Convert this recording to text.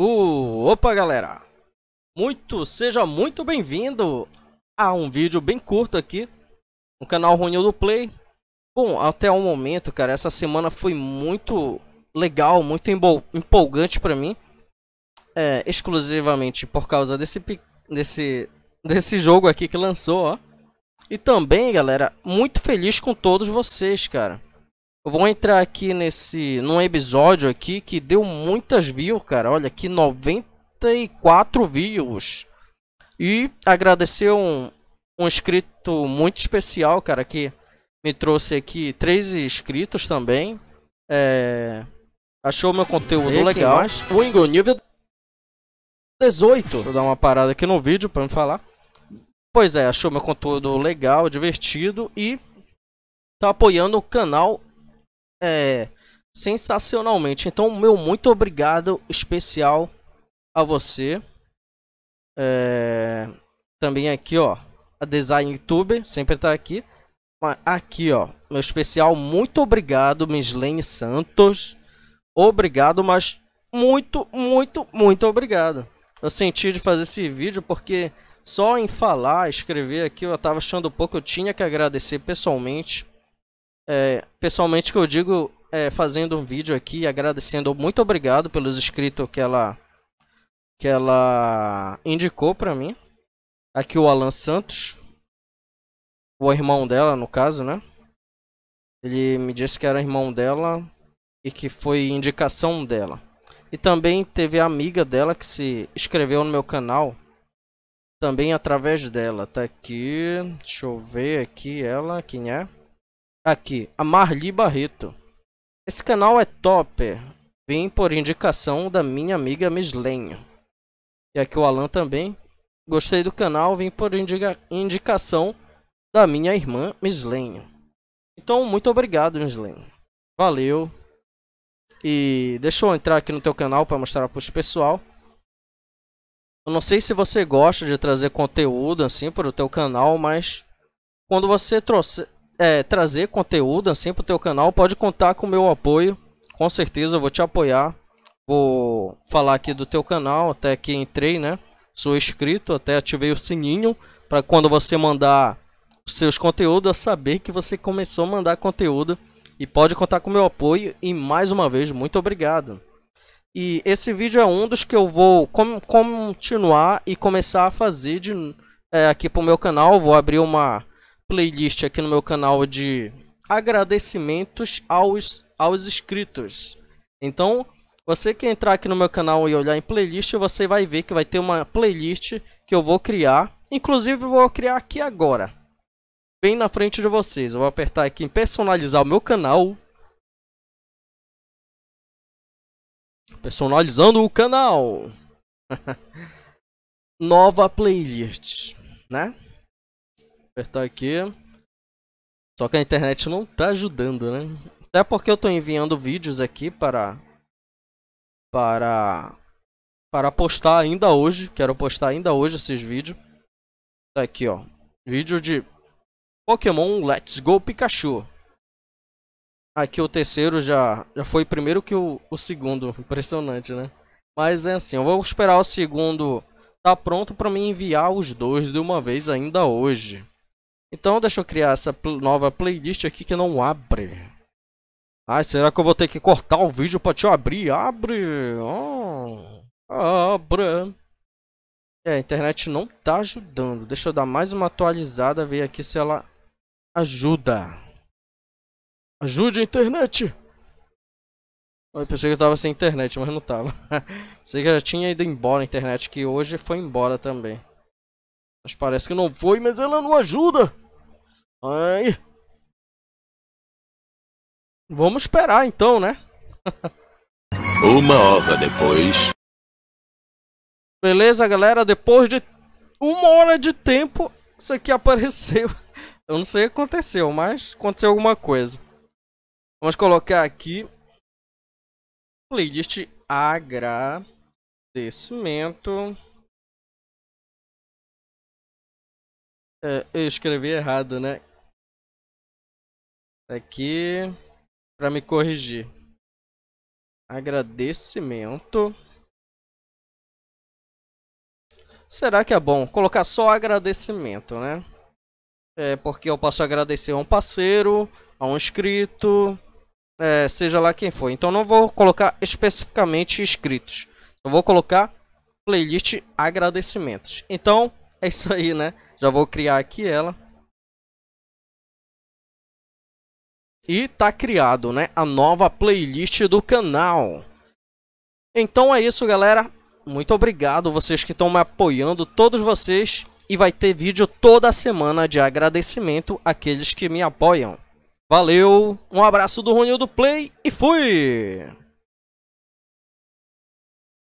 Uh, opa galera, muito, seja muito bem-vindo a um vídeo bem curto aqui no canal Ronildo Play. Bom, até o momento, cara, essa semana foi muito legal, muito empolgante para mim, é, exclusivamente por causa desse, desse, desse jogo aqui que lançou, ó. E também, galera, muito feliz com todos vocês, cara. Eu vou entrar aqui nesse num episódio aqui que deu muitas views, cara. Olha aqui, 94 views. E agradecer um, um inscrito muito especial, cara, que me trouxe aqui três inscritos também. É... Achou meu conteúdo Aí, legal. O Wingo, nível 18. Deixa eu dar uma parada aqui no vídeo para me falar. Pois é, achou meu conteúdo legal, divertido e tá apoiando o canal é, sensacionalmente. Então, meu muito obrigado especial a você. É, também aqui, ó, a Design Youtuber sempre tá aqui. Aqui, ó, meu especial, muito obrigado, Mislene Santos. Obrigado, mas muito, muito, muito obrigado. Eu senti de fazer esse vídeo porque só em falar, escrever aqui, eu tava achando pouco, eu tinha que agradecer pessoalmente é, pessoalmente que eu digo é, fazendo um vídeo aqui agradecendo muito obrigado pelos inscritos que ela que ela indicou para mim aqui o Alan Santos o irmão dela no caso né ele me disse que era irmão dela e que foi indicação dela e também teve a amiga dela que se inscreveu no meu canal também através dela tá aqui deixa eu ver aqui ela quem é Aqui, a Marli Barreto. Esse canal é top. Vim por indicação da minha amiga Miss Lenho. E aqui o Alan também. Gostei do canal, vim por indica indicação da minha irmã Miss Lenho. Então, muito obrigado, Miss Lenho. Valeu. E deixa eu entrar aqui no teu canal para mostrar para o pessoal. Eu não sei se você gosta de trazer conteúdo assim para o teu canal, mas quando você trouxer, é, trazer conteúdo assim para o teu canal, pode contar com o meu apoio. Com certeza eu vou te apoiar. Vou falar aqui do teu canal, até que entrei, né? Sou inscrito, até ativei o sininho para quando você mandar os seus conteúdos, eu saber que você começou a mandar conteúdo e pode contar com o meu apoio. E mais uma vez, muito obrigado. E esse vídeo é um dos que eu vou com continuar e começar a fazer de, é, aqui para o meu canal. Vou abrir uma playlist aqui no meu canal de agradecimentos aos, aos inscritos. Então, você que entrar aqui no meu canal e olhar em playlist, você vai ver que vai ter uma playlist que eu vou criar. Inclusive, vou criar aqui agora. Bem na frente de vocês. Eu vou apertar aqui em personalizar o meu canal. Personalizando o canal. Nova playlist, né? apertar aqui. Só que a internet não tá ajudando, né? Até porque eu tô enviando vídeos aqui para... Para... Para postar ainda hoje. Quero postar ainda hoje esses vídeos. Tá aqui, ó. Vídeo de Pokémon Let's Go Pikachu. Aqui o terceiro já, já foi primeiro que o, o segundo. Impressionante, né? Mas é assim, eu vou esperar o segundo tá pronto para me enviar os dois de uma vez ainda hoje. Então deixa eu criar essa pl nova playlist aqui que não abre. Ai, será que eu vou ter que cortar o vídeo pra te abrir? Abre! Oh, abre! É, a internet não tá ajudando. Deixa eu dar mais uma atualizada, ver aqui se ela ajuda. Ajude a internet! Eu pensei que eu tava sem internet, mas não tava. pensei que já tinha ido embora a internet, que hoje foi embora também. Mas parece que não foi, mas ela não ajuda. Ai. Vamos esperar então, né? uma hora depois. Beleza, galera? Depois de uma hora de tempo, isso aqui apareceu. Eu não sei o que aconteceu, mas aconteceu alguma coisa. Vamos colocar aqui. Playlist agradecimento. É, eu escrevi errado, né? Aqui para me corrigir. Agradecimento. Será que é bom colocar só agradecimento, né? É porque eu posso agradecer a um parceiro, a um inscrito, é, seja lá quem for. Então não vou colocar especificamente inscritos. Eu vou colocar playlist agradecimentos. Então é isso aí, né? Já vou criar aqui ela. E tá criado, né? A nova playlist do canal. Então é isso, galera. Muito obrigado vocês que estão me apoiando, todos vocês. E vai ter vídeo toda semana de agradecimento àqueles que me apoiam. Valeu, um abraço do do Play e fui!